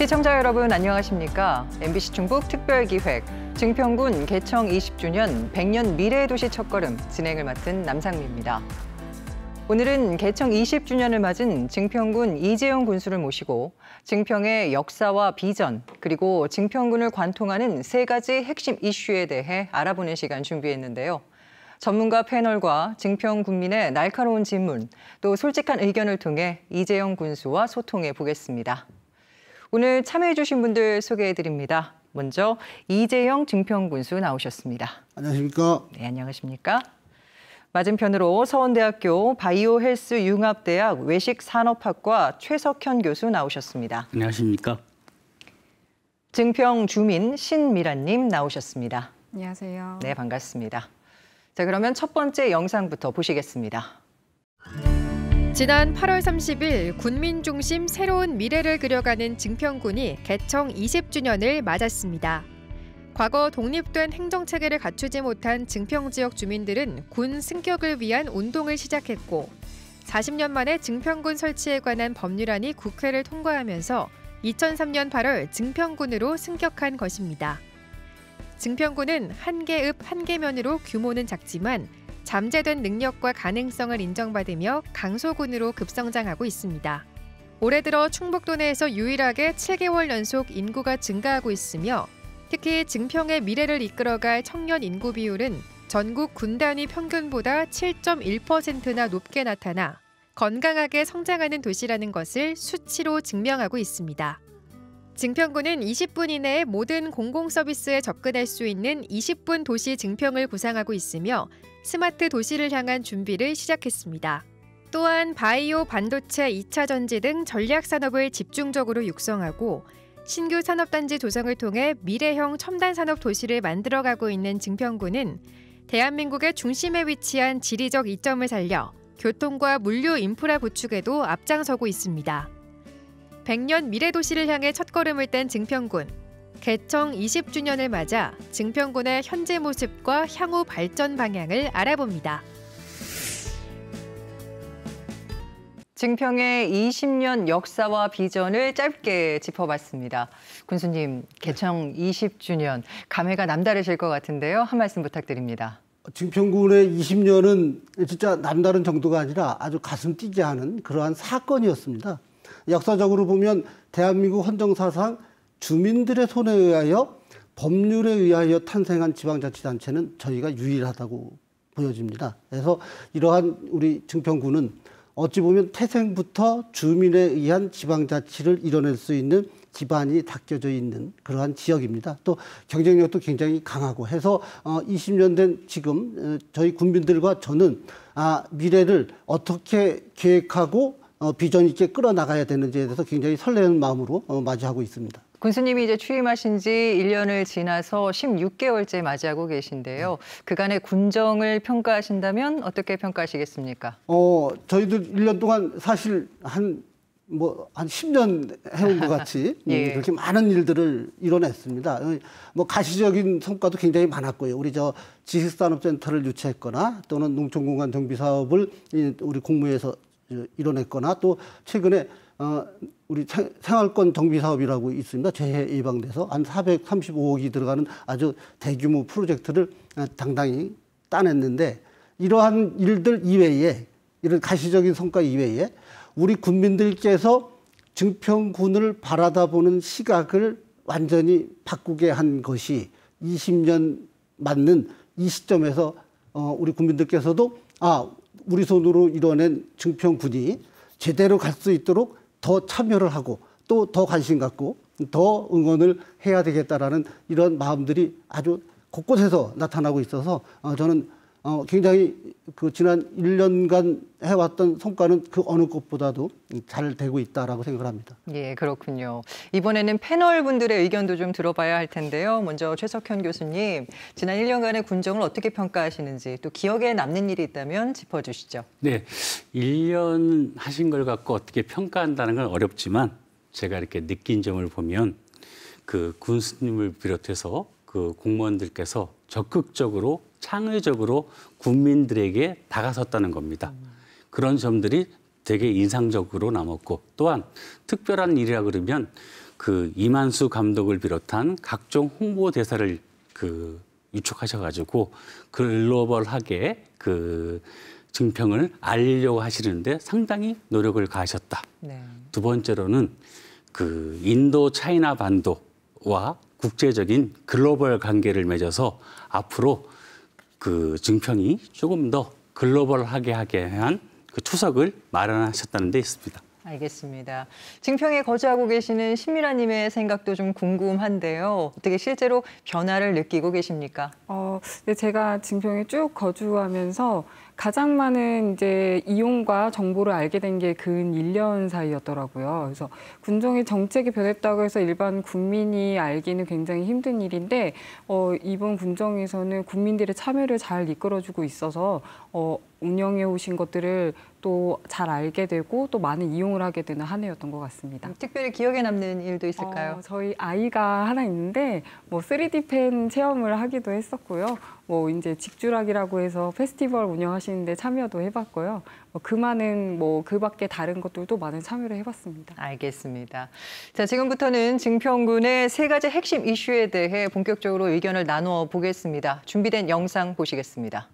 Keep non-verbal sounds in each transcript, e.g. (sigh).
시청자 여러분 안녕하십니까? MBC 중북 특별기획 증평군 개청 20주년 100년 미래의 도시 첫걸음 진행을 맡은 남상미입니다. 오늘은 개청 20주년을 맞은 증평군 이재용 군수를 모시고 증평의 역사와 비전 그리고 증평군을 관통하는 세 가지 핵심 이슈에 대해 알아보는 시간 준비했는데요. 전문가 패널과 증평 국민의 날카로운 질문, 또 솔직한 의견을 통해 이재용 군수와 소통해 보겠습니다. 오늘 참여해주신 분들 소개해드립니다. 먼저 이재영 증평군수 나오셨습니다. 안녕하십니까? 네, 안녕하십니까? 맞은편으로 서원대학교 바이오헬스 융합대학 외식산업학과 최석현 교수 나오셨습니다. 안녕하십니까? 증평 주민 신미란님 나오셨습니다. 안녕하세요. 네, 반갑습니다. 자, 그러면 첫 번째 영상부터 보시겠습니다. 지난 8월 30일 군민 중심 새로운 미래를 그려가는 증평군이 개청 20주년을 맞았습니다. 과거 독립된 행정 체계를 갖추지 못한 증평 지역 주민들은 군 승격을 위한 운동을 시작했고 40년 만에 증평군 설치에 관한 법률안이 국회를 통과하면서 2003년 8월 증평군으로 승격한 것입니다. 증평군은 한 개읍 한 개면으로 규모는 작지만 잠재된 능력과 가능성을 인정받으며 강소군으로 급성장하고 있습니다. 올해 들어 충북도 내에서 유일하게 7개월 연속 인구가 증가하고 있으며 특히 증평의 미래를 이끌어갈 청년 인구 비율은 전국 군단위 평균보다 7.1%나 높게 나타나 건강하게 성장하는 도시라는 것을 수치로 증명하고 있습니다. 증평구는 20분 이내에 모든 공공서비스에 접근할 수 있는 20분 도시 증평을 구상하고 있으며 스마트 도시를 향한 준비를 시작했습니다. 또한 바이오, 반도체, 2차 전지 등 전략 산업을 집중적으로 육성하고 신규 산업단지 조성을 통해 미래형 첨단 산업 도시를 만들어가고 있는 증평구는 대한민국의 중심에 위치한 지리적 이점을 살려 교통과 물류 인프라 구축에도 앞장서고 있습니다. 100년 미래 도시를 향해 첫걸음을 뗀 증평군. 개청 20주년을 맞아 증평군의 현재 모습과 향후 발전 방향을 알아봅니다. 증평의 20년 역사와 비전을 짧게 짚어봤습니다. 군수님, 개청 20주년, 감회가 남다르실 것 같은데요. 한 말씀 부탁드립니다. 증평군의 20년은 진짜 남다른 정도가 아니라 아주 가슴 뛰게 하는 그러한 사건이었습니다. 역사적으로 보면 대한민국 헌정사상 주민들의 손에 의하여 법률에 의하여 탄생한 지방자치단체는 저희가 유일하다고 보여집니다. 그래서 이러한 우리 증평구는 어찌 보면 태생부터 주민에 의한 지방자치를 이뤄낼 수 있는 기반이 닦여져 있는 그러한 지역입니다. 또 경쟁력도 굉장히 강하고 해서 20년 어, 된 지금 어, 저희 군민들과 저는 아, 미래를 어떻게 계획하고 어, 비전 있게 끌어나가야 되는지에 대해서 굉장히 설레는 마음으로 어, 맞이하고 있습니다. 군수님이 이제 취임하신 지 1년을 지나서 16개월째 맞이하고 계신데요. 그간의 군정을 평가하신다면 어떻게 평가하시겠습니까? 어, 저희들 1년 동안 사실 한 뭐 한 10년 해온 것 같이 (laughs) 음, 예. 그렇게 많은 일들을 이뤄냈습니다. 어, 뭐 가시적인 성과도 굉장히 많았고요. 우리 저 지식산업센터를 유치했거나 또는 농촌공간 정비 사업을 우리 공무에서 이뤄냈거나 또 최근에 어, 우리 생활권 정비 사업이라고 있습니다. 재해 예방돼서 한 435억이 들어가는 아주 대규모 프로젝트를 어, 당당히 따냈는데 이러한 일들 이외에 이런 가시적인 성과 이외에 우리 군민들께서 증평군을 바라다보는 시각을 완전히 바꾸게 한 것이 20년 맞는 이 시점에서 어, 우리 군민들께서도 아 우리 손으로 이뤄낸 증평군이 제대로 갈 수 있도록 더 참여를 하고 또 더 관심 갖고 더 응원을 해야 되겠다라는 이런 마음들이 아주 곳곳에서 나타나고 있어서 어, 저는 어, 굉장히 그 지난 1년간 해왔던 성과는 그 어느 것보다도 잘 되고 있다라고 생각을 합니다. 예, 그렇군요. 이번에는 패널 분들의 의견도 좀 들어봐야 할 텐데요. 먼저 최석현 교수님, 지난 1년간의 군정을 어떻게 평가하시는지 또 기억에 남는 일이 있다면 짚어주시죠. 네, 1년 하신 걸 갖고 어떻게 평가한다는 건 어렵지만 제가 이렇게 느낀 점을 보면 그 군수님을 비롯해서 그 공무원들께서 적극적으로 창의적으로 국민들에게 다가섰다는 겁니다. 그런 점들이 되게 인상적으로 남았고 또한 특별한 일이라 그러면 그 이만수 감독을 비롯한 각종 홍보 대사를 그 유촉하셔가지고 글로벌하게 그 증평을 알리려고 하시는데 상당히 노력을 가하셨다. 네. 두 번째로는 그 인도 차이나 반도와 국제적인 글로벌 관계를 맺어서 앞으로 그 증평이 조금 더 글로벌하게 하게 한그 초석을 마련하셨다는 데 있습니다. 알겠습니다. 증평에 거주하고 계시는 신미라님의 생각도 좀 궁금한데요. 어떻게 실제로 변화를 느끼고 계십니까? 어, 네, 제가 증평에 쭉 거주하면서 가장 많은 이제 이용과 정보를 알게 된 게 근 1년 사이였더라고요. 그래서 군정의 정책이 변했다고 해서 일반 국민이 알기는 굉장히 힘든 일인데 어, 이번 군정에서는 국민들의 참여를 잘 이끌어주고 있어서 어, 운영해 오신 것들을 또잘 알게 되고 또 많은 이용을 하게 되는 한 해였던 것 같습니다. 특별히 기억에 남는 일도 어, 있을까요? 어, 저희 아이가 하나 있는데 뭐 3D 펜 체험을 하기도 했었고요. 뭐 이제 직주락이라고 해서 페스티벌 운영하시는데 참여도 해봤고요. 뭐그 많은 뭐 그 밖에 다른 것들도 많은 참여를 해봤습니다. 알겠습니다. 자 지금부터는 증평군의 세 가지 핵심 이슈에 대해 본격적으로 의견을 나누어 보겠습니다. 준비된 영상 보시겠습니다.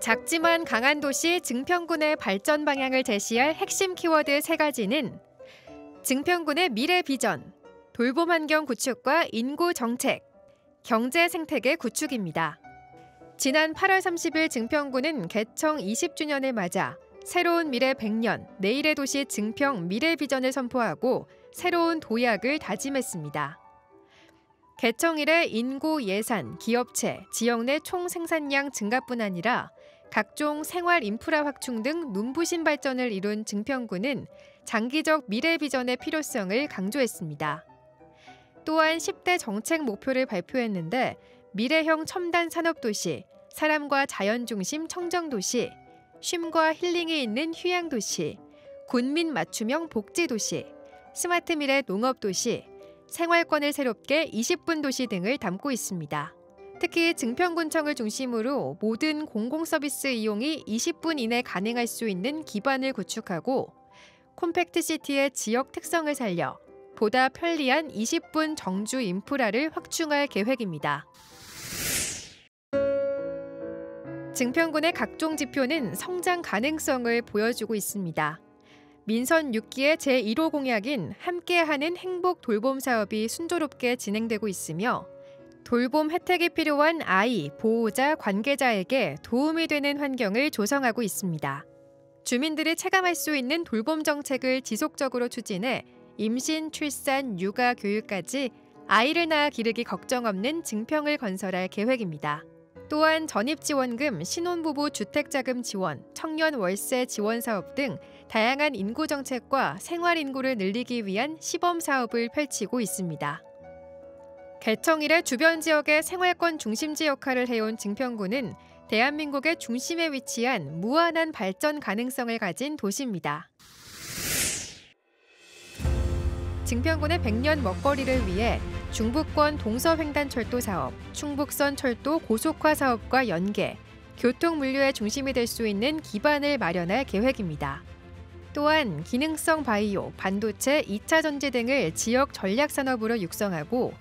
작지만 강한 도시 증평군의 발전 방향을 제시할 핵심 키워드 세가지는 증평군의 미래 비전, 돌봄 환경 구축과 인구 정책, 경제 생태계 구축입니다. 지난 8월 30일 증평군은 개청 20주년을 맞아 새로운 미래 100년, 내일의 도시 증평 미래 비전을 선포하고 새로운 도약을 다짐했습니다. 개청 일에 인구 예산, 기업체, 지역 내 총 생산량 증가뿐 아니라 각종 생활 인프라 확충 등 눈부신 발전을 이룬 증평구는 장기적 미래 비전의 필요성을 강조했습니다. 또한 10대 정책 목표를 발표했는데 미래형 첨단 산업도시, 사람과 자연 중심 청정도시, 쉼과 힐링이 있는 휴양도시, 군민 맞춤형 복지도시, 스마트 미래 농업도시, 생활권을 새롭게 20분 도시 등을 담고 있습니다. 특히 증평군청을 중심으로 모든 공공서비스 이용이 20분 이내 가능할 수 있는 기반을 구축하고 콤팩트 시티의 지역 특성을 살려 보다 편리한 20분 정주 인프라를 확충할 계획입니다. 증평군의 각종 지표는 성장 가능성을 보여주고 있습니다. 민선 6기의 제1호 공약인 함께하는 행복 돌봄 사업이 순조롭게 진행되고 있으며 돌봄 혜택이 필요한 아이, 보호자, 관계자에게 도움이 되는 환경을 조성하고 있습니다. 주민들이 체감할 수 있는 돌봄 정책을 지속적으로 추진해 임신, 출산, 육아, 교육까지 아이를 낳아 기르기 걱정 없는 증평을 건설할 계획입니다. 또한 전입지원금, 신혼부부 주택자금 지원, 청년 월세 지원 사업 등 다양한 인구 정책과 생활 인구를 늘리기 위한 시범 사업을 펼치고 있습니다. 개청 이래 주변 지역의 생활권 중심지 역할을 해온 증평구는 대한민국의 중심에 위치한 무한한 발전 가능성을 가진 도시입니다. 증평군의 100년 먹거리를 위해 중부권 동서횡단철도 사업, 충북선 철도 고속화 사업과 연계, 교통 물류의 중심이 될 수 있는 기반을 마련할 계획입니다. 또한 기능성 바이오, 반도체, 2차 전지 등을 지역 전략 산업으로 육성하고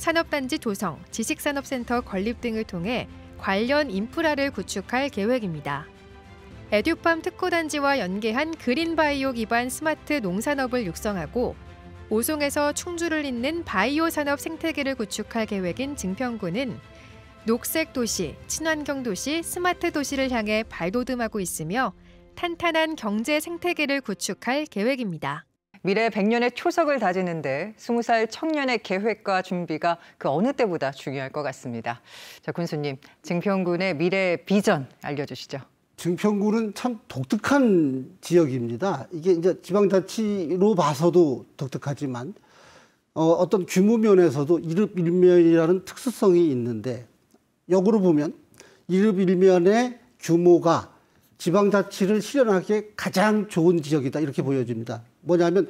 산업단지 조성, 지식산업센터 건립 등을 통해 관련 인프라를 구축할 계획입니다. 에듀팜 특구단지와 연계한 그린바이오 기반 스마트 농산업을 육성하고 오송에서 충주를 잇는 바이오 산업 생태계를 구축할 계획인 증평구는 녹색 도시, 친환경 도시, 스마트 도시를 향해 발돋움하고 있으며 탄탄한 경제 생태계를 구축할 계획입니다. 미래 100년의 초석을 다지는데 20살 청년의 계획과 준비가 그 어느 때보다 중요할 것 같습니다. 자, 군수님, 증평군의 미래 비전 알려주시죠. 증평군은참 독특한 지역입니다. 이게 이제 지방자치로 봐서도 독특하지만 어, 어떤 규모 면에서도 일읍 일면이라는 특수성이 있는데 역으로 보면 일읍 일면의 규모가 지방자치를 실현하기에 가장 좋은 지역이다 이렇게 보여집니다. 뭐냐면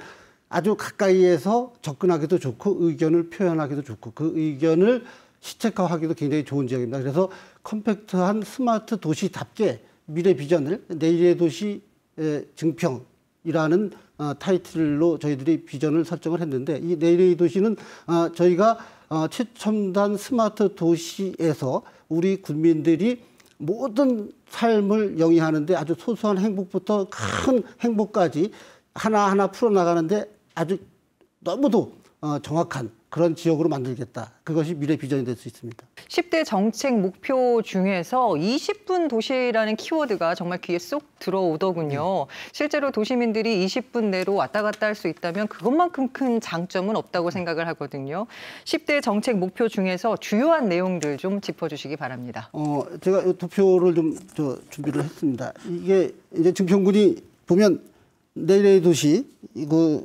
아주 가까이에서 접근하기도 좋고 의견을 표현하기도 좋고 그 의견을 시책화하기도 굉장히 좋은 지역입니다. 그래서 컴팩트한 스마트 도시답게 미래 비전을 내일의 도시 증평이라는 어, 타이틀로 저희들이 비전을 설정을 했는데 이 내일의 도시는 어, 저희가 어, 최첨단 스마트 도시에서 우리 국민들이 모든 삶을 영위하는데 아주 소소한 행복부터 큰 행복까지 하나하나 풀어나가는데 아주 너무도 어, 정확한 그런 지역으로 만들겠다. 그것이 미래 비전이 될 수 있습니다. 10대 정책 목표 중에서 20분 도시라는 키워드가 정말 귀에 쏙 들어오더군요. 네. 실제로 도시민들이 20분 내로 왔다 갔다 할 수 있다면 그것만큼 큰 장점은 없다고 네. 생각을 하거든요. 10대 정책 목표 중에서 주요한 내용들 좀 짚어주시기 바랍니다. 어, 제가 이 도표를 좀 준비를 했습니다. 이게 이제 증평군이 보면 내일의 도시 이거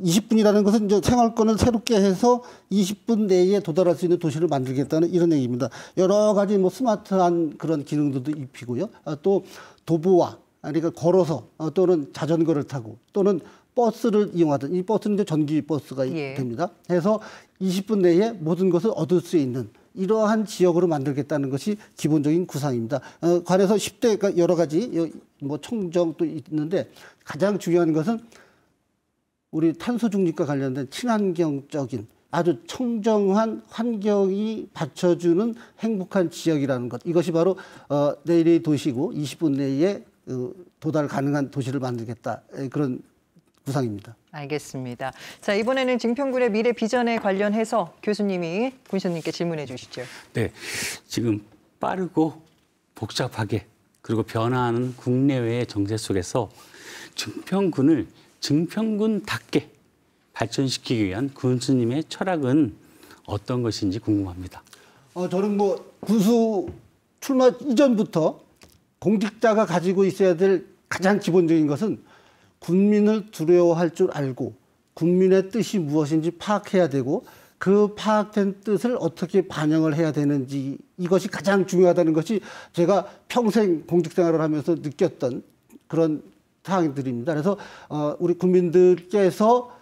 20분이라는 것은 이제 생활권을 새롭게 해서 20분 내에 도달할 수 있는 도시를 만들겠다는 이런 얘기입니다. 여러 가지 뭐 스마트한 그런 기능들도 입히고요. 아, 또 도보와 그러니까 걸어서 아, 또는 자전거를 타고 또는 버스를 이용하든 이 버스는 이제 전기 버스가 예. 됩니다. 해서 20분 내에 모든 것을 얻을 수 있는 이러한 지역으로 만들겠다는 것이 기본적인 구상입니다. 어, 관해서 1 0대 그러니까 여러 가지 뭐 청정도 있는데 가장 중요한 것은 우리 탄소 중립과 관련된 친환경적인 아주 청정한 환경이 받쳐주는 행복한 지역이라는 것. 이것이 바로 어, 내일의 도시고 20분 내에 어, 도달 가능한 도시를 만들겠다. 그런 구상입니다. 알겠습니다. 자 이번에는 증평군의 미래 비전에 관련해서 교수님이 군수님께 질문해 주시죠. 네, 지금 빠르고 복잡하게 그리고 변화하는 국내외의 정세 속에서 증평군을 증평군답게 발전시키기 위한 군수님의 철학은 어떤 것인지 궁금합니다. 어, 저는 뭐 군수 출마 이전부터 공직자가 가지고 있어야 될 가장 기본적인 것은 국민을 두려워할 줄 알고 국민의 뜻이 무엇인지 파악해야 되고 그 파악된 뜻을 어떻게 반영을 해야 되는지 이것이 가장 중요하다는 것이 제가 평생 공직생활을 하면서 느꼈던 그런 사항들입니다. 그래서 어, 우리 국민들께서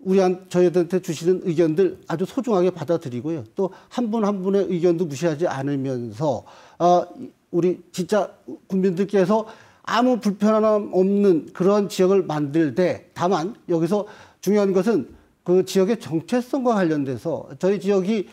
우리한 저희한테 주시는 의견들 아주 소중하게 받아들이고요. 또 한 분한 한 분의 의견도 무시하지 않으면서 어, 우리 진짜 국민들께서 아무 불편함 없는 그런 지역을 만들 때 다만 여기서 중요한 것은 그 지역의 정체성과 관련돼서 저희 지역이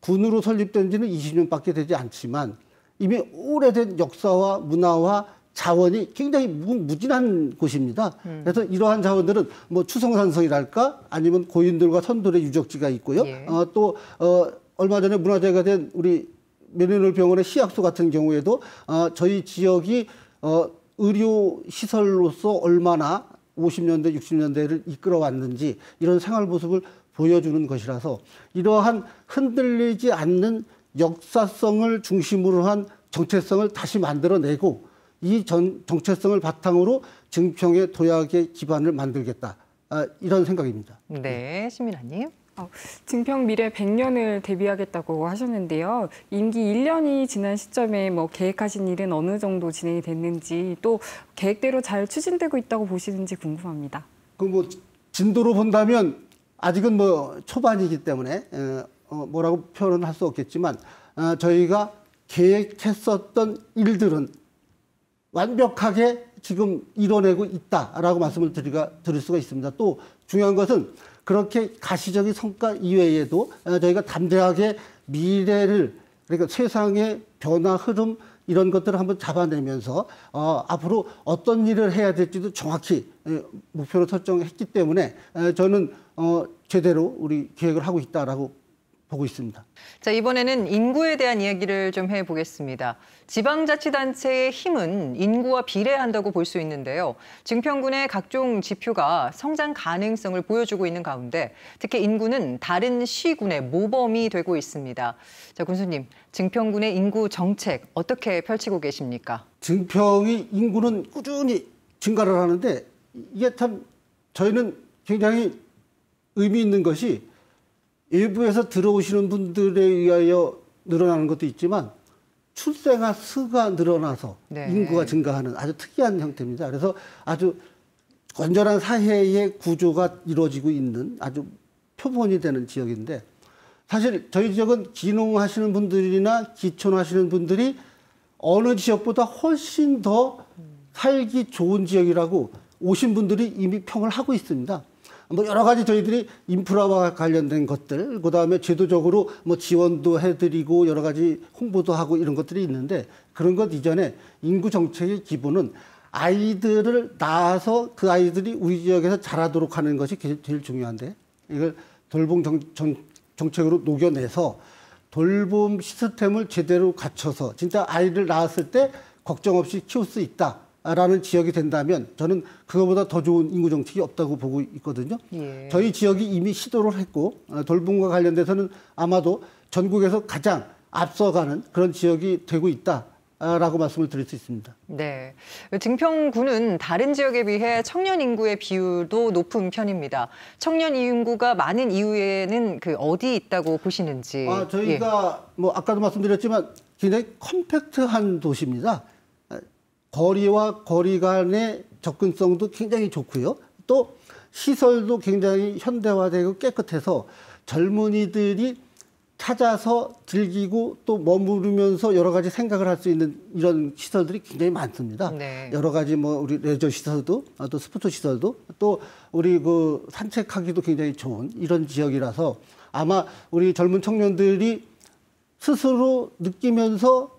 군으로 설립된 지는 20년밖에 되지 않지만 이미 오래된 역사와 문화와 자원이 굉장히 무궁무진한 곳입니다. 음. 그래서 이러한 자원들은 뭐 추성산성이랄까 아니면 고인들과 선들의 유적지가 있고요. 예. 어, 또 어, 얼마 전에 문화재가 된 우리 메리놀 병원의 시약소 같은 경우에도 어, 저희 지역이 어, 의료 시설로서 얼마나 50년대, 60년대를 이끌어왔는지 이런 생활 모습을 보여주는 것이라서 이러한 흔들리지 않는 역사성을 중심으로 한 정체성을 다시 만들어내고 이 전, 정체성을 바탕으로 증평의 도약의 기반을 만들겠다. 아, 이런 생각입니다. 네, 신민아님. 어, 증평 미래 100년을 대비하겠다고 하셨는데요. 임기 1년이 지난 시점에 뭐 계획하신 일은 어느 정도 진행이 됐는지 또 계획대로 잘 추진되고 있다고 보시는지 궁금합니다. 그 뭐 진도로 본다면 아직은 뭐 초반이기 때문에 어, 뭐라고 표현할 수 없겠지만 어, 저희가 계획했었던 일들은 완벽하게 지금 이뤄내고 있다라고 말씀을 드릴 수가 있습니다. 또 중요한 것은 그렇게 가시적인 성과 이외에도 어, 저희가 담대하게 미래를 그러니까 세상의 변화 흐름 이런 것들을 한번 잡아내면서 어, 앞으로 어떤 일을 해야 될지도 정확히 목표로 설정했기 때문에 저는 어, 제대로 우리 계획을 하고 있다라고 보고 있습니다. 자, 이번에는 인구에 대한 이야기를 좀 해보겠습니다. 지방자치단체의 힘은 인구와 비례한다고 볼 수 있는데요. 증평군의 각종 지표가 성장 가능성을 보여주고 있는 가운데 특히 인구는 다른 시군의 모범이 되고 있습니다. 자, 군수님, 증평군의 인구 정책 어떻게 펼치고 계십니까? 증평이 인구는 꾸준히 증가를 하는데 이게 참 저희는 굉장히 의미 있는 것이 일부에서 들어오시는 분들에 의하여 늘어나는 것도 있지만 출생아 수가 늘어나서 네. 인구가 증가하는 아주 특이한 형태입니다. 그래서 아주 건전한 사회의 구조가 이루어지고 있는 아주 표본이 되는 지역인데 사실 저희 지역은 기농하시는 분들이나 기촌하시는 분들이 어느 지역보다 훨씬 더 살기 좋은 지역이라고 오신 분들이 이미 평을 하고 있습니다. 뭐 여러 가지 저희들이 인프라와 관련된 것들, 그 다음에 제도적으로 뭐 지원도 해드리고 여러 가지 홍보도 하고 이런 것들이 있는데 그런 것 이전에 인구 정책의 기본은 아이들을 낳아서 그 아이들이 우리 지역에서 자라도록 하는 것이 제일 중요한데 이걸 돌봄 정, 정, 정책으로 녹여내서 돌봄 시스템을 제대로 갖춰서 진짜 아이를 낳았을 때 걱정 없이 키울 수 있다. 라는 지역이 된다면 저는 그거보다 더 좋은 인구 정책이 없다고 보고 있거든요. 예. 저희 지역이 이미 시도를 했고 어, 돌봄과 관련돼서는 아마도 전국에서 가장 앞서가는 그런 지역이 되고 있다. 라고 말씀을 드릴 수 있습니다. 네. 증평구는 다른 지역에 비해 청년 인구의 비율도 높은 편입니다. 청년 인구가 많은 이유에는 그 어디 있다고 보시는지. 아, 저희가 예. 뭐 아까도 말씀드렸지만 굉장히 컴팩트한 도시입니다. 거리와 거리 간의 접근성도 굉장히 좋고요. 또 시설도 굉장히 현대화되고 깨끗해서 젊은이들이 찾아서 즐기고 또 머무르면서 여러 가지 생각을 할 수 있는 이런 시설들이 굉장히 많습니다. 네. 여러 가지 뭐 우리 레저 시설도 아, 또 스포츠 시설도 또 우리 그 산책하기도 굉장히 좋은 이런 지역이라서 아마 우리 젊은 청년들이 스스로 느끼면서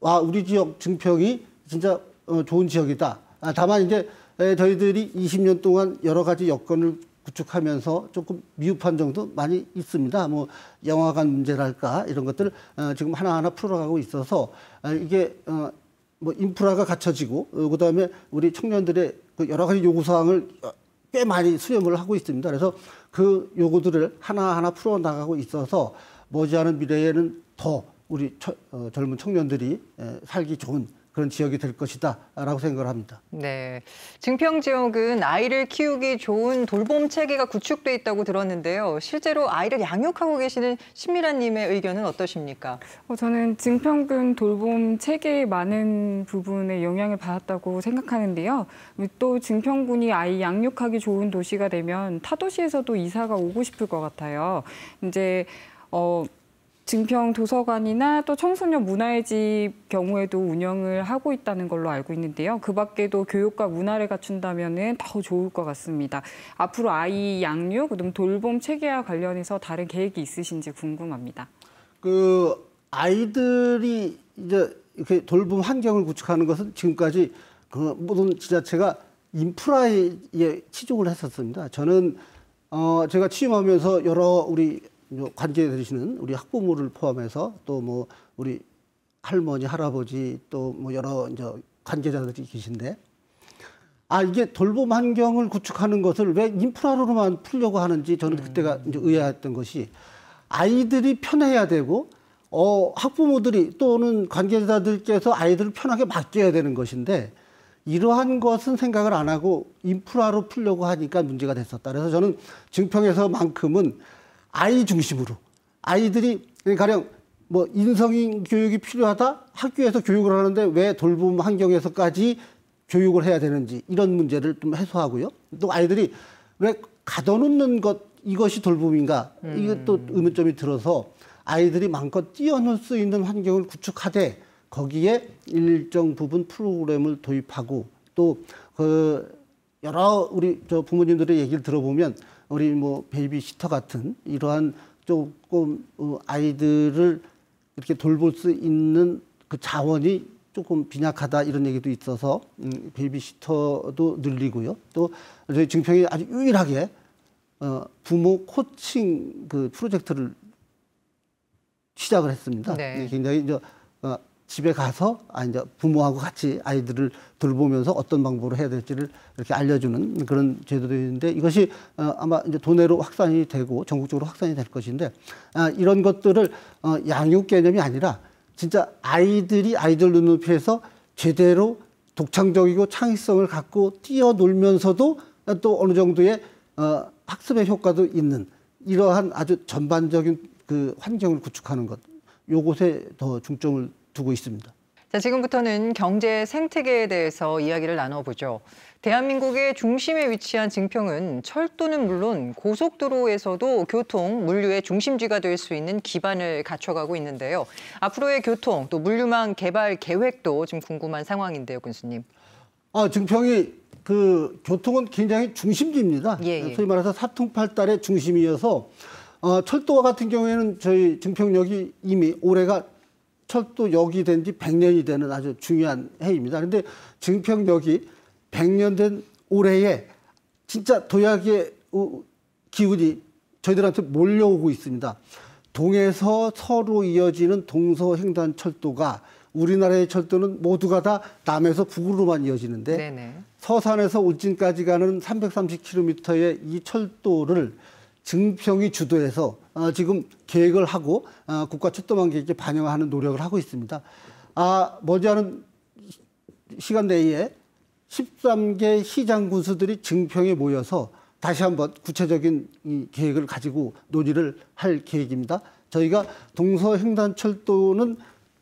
와 우리 지역 증평이 진짜 어, 좋은 지역이다. 아, 다만 이제 저희들이 20년 동안 여러 가지 여건을 구축하면서 조금 미흡한 정도 많이 있습니다. 뭐 영화관 문제랄까 이런 것들 어, 지금 하나하나 풀어가고 있어서 아, 이게 어, 뭐 인프라가 갖춰지고 그다음에 우리 청년들의 그 여러 가지 요구 사항을 꽤 많이 수렴을 하고 있습니다. 그래서 그 요구들을 하나하나 풀어 나가고 있어서 머지않은 미래에는 더 우리 어, 젊은 청년들이 에, 살기 좋은 그런 지역이 될 것이다라고 생각을 합니다. 네, 증평 지역은 아이를 키우기 좋은 돌봄 체계가 구축돼 있다고 들었는데요. 실제로 아이를 양육하고 계시는 신미란님의 의견은 어떠십니까? 어, 저는 증평군 돌봄 체계의 많은 부분에 영향을 받았다고 생각하는데요. 또 증평군이 아이 양육하기 좋은 도시가 되면 타도시에서도 이사가 오고 싶을 것 같아요. 이제 어. 증평 도서관이나 또 청소년 문화의 집 경우에도 운영을 하고 있다는 걸로 알고 있는데요. 그 밖에도 교육과 문화를 갖춘다면 더 좋을 것 같습니다. 앞으로 아이 양육, 그다음 돌봄 체계와 관련해서 다른 계획이 있으신지 궁금합니다. 그 아이들이 이제 이렇게 돌봄 환경을 구축하는 것은 지금까지 그 모든 지자체가 인프라에 치중을 했었습니다. 저는 어 제가 취임하면서 여러 우리 관계되시는 우리 학부모를 포함해서 또 뭐 우리 할머니, 할아버지 또 뭐 여러 이제 관계자들이 계신데 아 이게 돌봄 환경을 구축하는 것을 왜 인프라로만 풀려고 하는지 저는 그때가 음. 이제 의아했던 것이 아이들이 편해야 되고 어 학부모들이 또는 관계자들께서 아이들을 편하게 맡겨야 되는 것인데 이러한 것은 생각을 안 하고 인프라로 풀려고 하니까 문제가 됐었다. 그래서 저는 증평에서만큼은 아이 중심으로 아이들이 가령 뭐 인성인 교육이 필요하다 학교에서 교육을 하는데 왜 돌봄 환경에서까지 교육을 해야 되는지 이런 문제를 좀 해소하고요 또 아이들이 왜 가둬놓는 것 이것이 돌봄인가 음. 이것도 의문점이 들어서 아이들이 마음껏 뛰어놀 수 있는 환경을 구축하되 거기에 일정 부분 프로그램을 도입하고 또 그 여러 우리 저 부모님들의 얘기를 들어보면 우리 뭐 베이비시터 같은 이러한 조금 어, 아이들을 이렇게 돌볼 수 있는 그 자원이 조금 빈약하다 이런 얘기도 있어서 음, 베이비시터도 늘리고요. 또 저희 증평이 아주 유일하게 어, 부모 코칭 그 프로젝트를 시작을 했습니다. 네. 예, 굉장히 이제 집에 가서 아 이제 부모하고 같이 아이들을 돌보면서 어떤 방법으로 해야 될지를 이렇게 알려주는 그런 제도도있는데 이것이 어, 아마 이제 도내로 확산이 되고 전국적으로 확산이 될 것인데 아, 이런 것들을 어, 양육 개념이 아니라 진짜 아이들이 아이들 눈높이에서 제대로 독창적이고 창의성을 갖고 뛰어놀면서도 또 어느 정도의 어, 학습의 효과도 있는 이러한 아주 전반적인 그 환경을 구축하는 것 요것에 더 중점을 두고 있습니다. 자, 지금부터는 경제 생태계에 대해서 이야기를 나눠보죠. 대한민국의 중심에 위치한 증평은 철도는 물론 고속도로에서도 교통, 물류의 중심지가 될 수 있는 기반을 갖춰가고 있는데요. 앞으로의 교통, 또 물류망 개발 계획도 지금 궁금한 상황인데요, 군수님. 아, 증평이 그 교통은 굉장히 중심지입니다. 예, 예. 소위 말해서 사통팔달의 중심이어서 어, 철도와 같은 경우에는 저희 증평역이 이미 올해가 철도역이 된 지 100년이 되는 아주 중요한 해입니다. 근데 증평역이 100년 된 올해에 진짜 도약의 기운이 저희들한테 몰려오고 있습니다. 동에서 서로 이어지는 동서횡단 철도가 우리나라의 철도는 모두가 다 남에서 북으로만 이어지는데 네네. 서산에서 울진까지 가는 3 3 0 k m 의이 철도를 증평이 주도해서 어, 지금 계획을 하고 어, 국가 출도망 계획에 반영하는 노력을 하고 있습니다. 아, 머지않은 시간 내에 13개 시장 군수들이 증평에 모여서 다시 한번 구체적인 이 계획을 가지고 논의를 할 계획입니다. 저희가 동서횡단철도는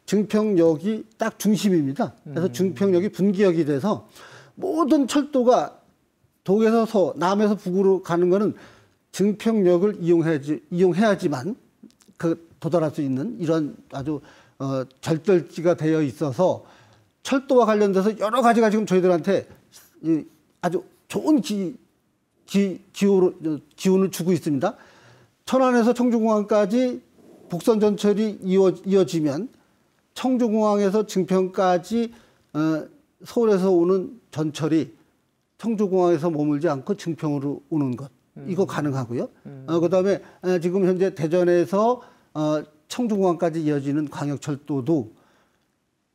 증평역이 딱 중심입니다. 그래서 음. 증평역이 분기역이 돼서 모든 철도가 동에서 서, 남에서 북으로 가는 거는 증평력을 이용해야지, 이용해야지만 그 도달할 수 있는 이런 아주 어, 절절지가 되어 있어서 철도와 관련돼서 여러 가지가 지금 저희들한테 이, 아주 좋은 기, 기, 기호로, 기운을 주고 있습니다. 천안에서 청주공항까지 북선 전철이 이어, 이어지면 청주공항에서 증평까지 어, 서울에서 오는 전철이 청주공항에서 머물지 않고 증평으로 오는 것. 이거 음. 가능하고요. 음. 어, 그다음에 어, 지금 현재 대전에서 어, 청주공항까지 이어지는 광역철도도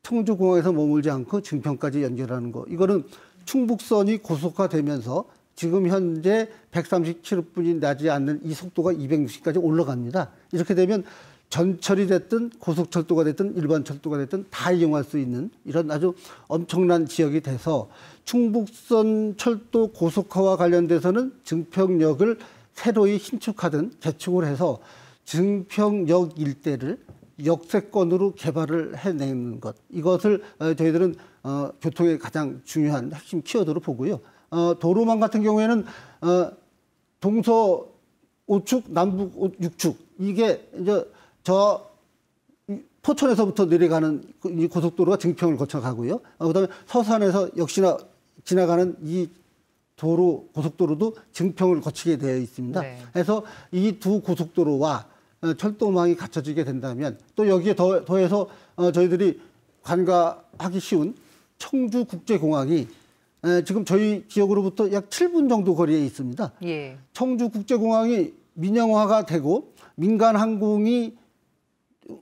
청주공항에서 머물지 않고 증평까지 연결하는 거. 이거는 충북선이 고속화되면서 지금 현재 137분이 나지 않는 이 속도가 260까지 올라갑니다. 이렇게 되면 전철이 됐든 고속철도가 됐든 일반 철도가 됐든 다 이용할 수 있는 이런 아주 엄청난 지역이 돼서 충북선 철도 고속화와 관련돼서는 증평역을 새로이 신축하든 개축을 해서 증평역 일대를 역세권으로 개발을 해내는 것 이것을 어, 저희들은 어, 교통의 가장 중요한 핵심 키워드로 보고요. 어, 도로망 같은 경우에는 어, 동서 오축 남북 육축 이게 이제 저 포천에서부터 내려가는 그 이 고속도로가 증평을 거쳐 가고요. 어, 그다음에 서산에서 역시나 지나가는 이 도로 고속도로도 증평을 거치게 되어 있습니다. 네. 그래서 이 두 고속도로와 어, 철도망이 갖춰지게 된다면 또 여기에 더, 더해서 어, 저희들이 관과하기 쉬운 청주국제공항이 지금 저희 지역으로부터 약 7분 정도 거리에 있습니다. 예. 청주국제공항이 민영화가 되고 민간 항공이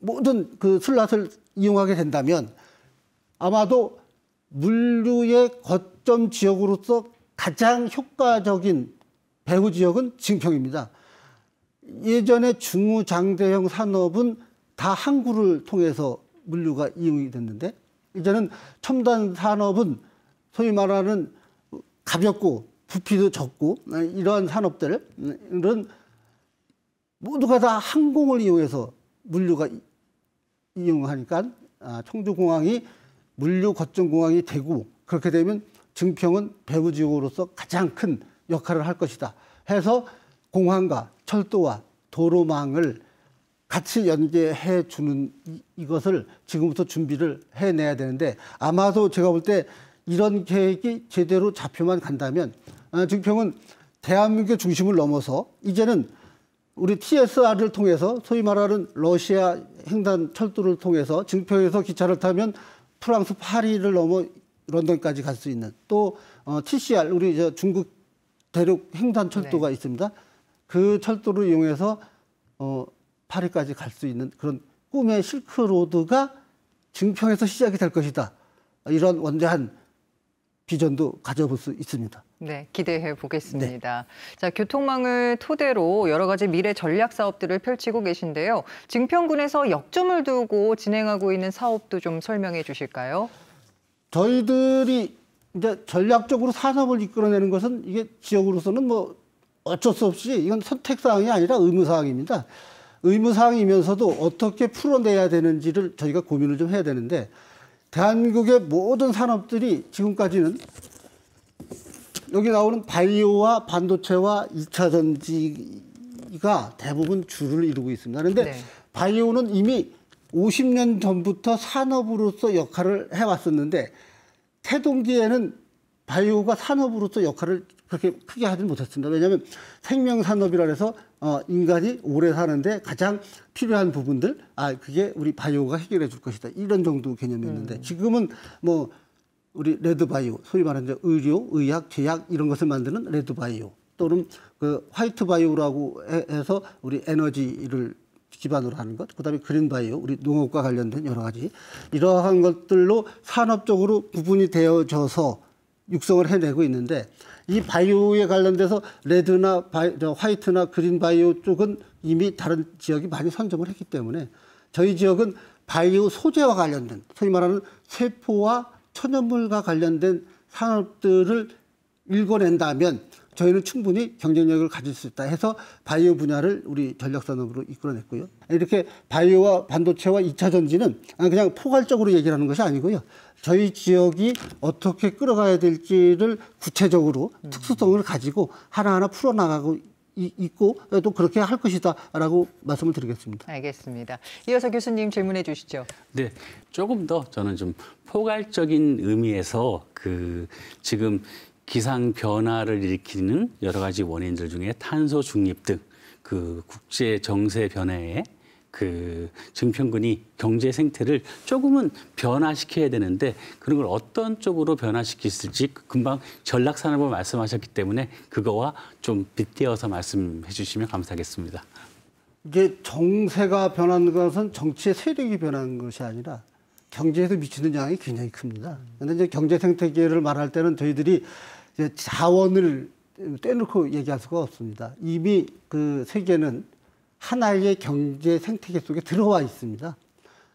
모든 그 술랏을 이용하게 된다면 아마도 물류의 거점 지역으로서 가장 효과적인 배후 지역은 증평입니다. 예전에 중우장대형 산업은 다 항구를 통해서 물류가 이용이 됐는데 이제는 첨단 산업은 소위 말하는 가볍고 부피도 적고 이러한 산업들은 모두가 다 항공을 이용해서 물류가 이용하니까 아, 청주공항이 물류 거점공항이 되고 그렇게 되면 증평은 배후지역으로서 가장 큰 역할을 할 것이다 해서 공항과 철도와 도로망을 같이 연계해 주는 이것을 지금부터 준비를 해내야 되는데 아마도 제가 볼 때 이런 계획이 제대로 잡혀만 간다면 아, 증평은 대한민국의 중심을 넘어서 이제는 우리 TSR을 통해서 소위 말하는 러시아 횡단 철도를 통해서 증평에서 기차를 타면 프랑스 파리를 넘어 런던까지 갈 수 있는 또 어, TCR 우리 저 중국 대륙 횡단 철도가 네. 있습니다. 그 철도를 이용해서 어, 파리까지 갈 수 있는 그런 꿈의 실크로드가 증평에서 시작이 될 것이다. 이런 원대한 비전도 가져볼 수 있습니다. 네, 기대해 보겠습니다. 네. 자, 교통망을 토대로 여러 가지 미래 전략 사업들을 펼치고 계신데요. 증평군에서 역점을 두고 진행하고 있는 사업도 좀 설명해 주실까요? 저희들이 이제 전략적으로 산업을 이끌어내는 것은 이게 지역으로서는 뭐 어쩔 수 없이 이건 선택 사항이 아니라 의무 사항입니다. 의무 사항이면서도 어떻게 풀어내야 되는지를 저희가 고민을 좀 해야 되는데 대한민국의 모든 산업들이 지금까지는 여기 나오는 바이오와 반도체와 2차 전지가 대부분 주를 이루고 있습니다. 그런데 네. 바이오는 이미 50년 전부터 산업으로서 역할을 해왔었는데 태동기에는 바이오가 산업으로서 역할을 그렇게 크게 하지 못했습니다. 왜냐하면 생명산업이라 해서 어, 인간이 오래 사는데 가장 필요한 부분들 아 그게 우리 바이오가 해결해 줄 것이다 이런 정도 개념이었는데 음. 지금은 뭐 우리 레드바이오 소위 말하는 의료, 의학, 제약 이런 것을 만드는 레드바이오 또는 그 화이트바이오라고 해서 우리 에너지를 기반으로 하는 것, 그다음에 그린바이오, 우리 농업과 관련된 여러 가지 이러한 것들로 산업적으로 구분이 되어져서 육성을 해내고 있는데 이 바이오에 관련돼서 레드나 바이, 화이트나 그린 바이오 쪽은 이미 다른 지역이 많이 선점을 했기 때문에 저희 지역은 바이오 소재와 관련된 소위 말하는 세포와 천연물과 관련된 산업들을 읽어낸다면 저희는 충분히 경쟁력을 가질 수 있다 해서 바이오 분야를 우리 전략 산업으로 이끌어냈고요. 이렇게 바이오와 반도체와 2차 전지는 그냥 포괄적으로 얘기하는 것이 아니고요. 저희 지역이 어떻게 끌어가야 될지를 구체적으로 음. 특수성을 가지고 하나하나 풀어나가고 있고 또 그렇게 할 것이다라고 말씀을 드리겠습니다. 알겠습니다. 이어서 교수님 질문해 주시죠. 네, 조금 더 저는 좀 포괄적인 의미에서 그 지금 기상 변화를 일으키는 여러 가지 원인들 중에 탄소 중립 등 그 국제 정세 변화에 그 증평군이 경제 생태를 조금은 변화시켜야 되는데 그런 걸 어떤 쪽으로 변화시킬지 금방 전략산업을 말씀하셨기 때문에 그거와 좀 빗대어서 말씀해 주시면 감사하겠습니다. 이게 정세가 변하는 것은 정치의 세력이 변하는 것이 아니라 경제에도 미치는 영향이 굉장히 큽니다. 근데 이제 경제 생태계를 말할 때는 저희들이 이제 자원을 떼놓고 얘기할 수가 없습니다. 이미 그 세계는 하나의 경제 생태계 속에 들어와 있습니다.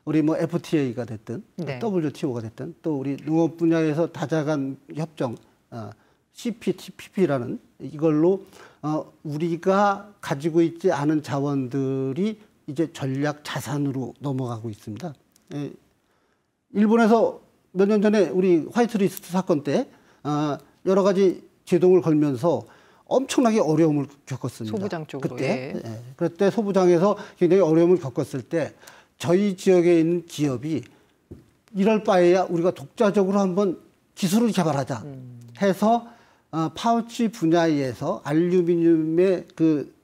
우리 뭐 FTA가 됐든 네. WTO가 됐든 또 우리 농업 분야에서 다자간 협정 어, CPTPP라는 이걸로 어, 우리가 가지고 있지 않은 자원들이 이제 전략 자산으로 넘어가고 있습니다. 예, 일본에서 몇 년 전에 우리 화이트리스트 사건 때 어, 여러 가지 제동을 걸면서 엄청나게 어려움을 겪었습니다. 소부장 쪽으로. 그때, 예. 예. 그때 소부장에서 굉장히 어려움을 겪었을 때 저희 지역에 있는 기업이 이럴 바에야 우리가 독자적으로 한번 기술을 개발하자 음. 해서 어, 파우치 분야에서 알루미늄의 그